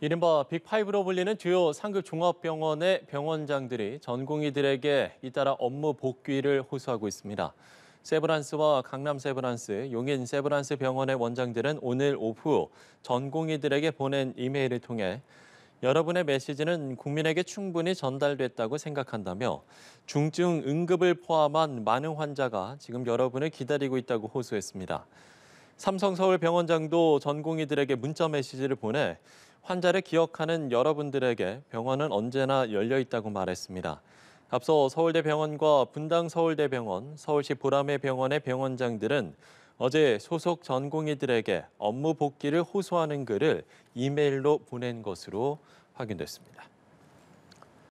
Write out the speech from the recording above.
이른바 빅5로 불리는 주요 상급 종합병원의 병원장들이 전공의들에게 잇따라 업무 복귀를 호소하고 있습니다. 세브란스와 강남 세브란스, 용인 세브란스 병원의 원장들은 오늘 오후 전공의들에게 보낸 이메일을 통해 여러분의 메시지는 국민에게 충분히 전달됐다고 생각한다며 중증 응급을 포함한 많은 환자가 지금 여러분을 기다리고 있다고 호소했습니다. 삼성서울병원장도 전공의들에게 문자 메시지를 보내 환자를 기억하는 여러분들에게 병원은 언제나 열려 있다고 말했습니다. 앞서 서울대병원과 분당 서울대병원, 서울시 보라매병원의 병원장들은 어제 소속 전공의들에게 업무 복귀를 호소하는 글을 이메일로 보낸 것으로 확인됐습니다.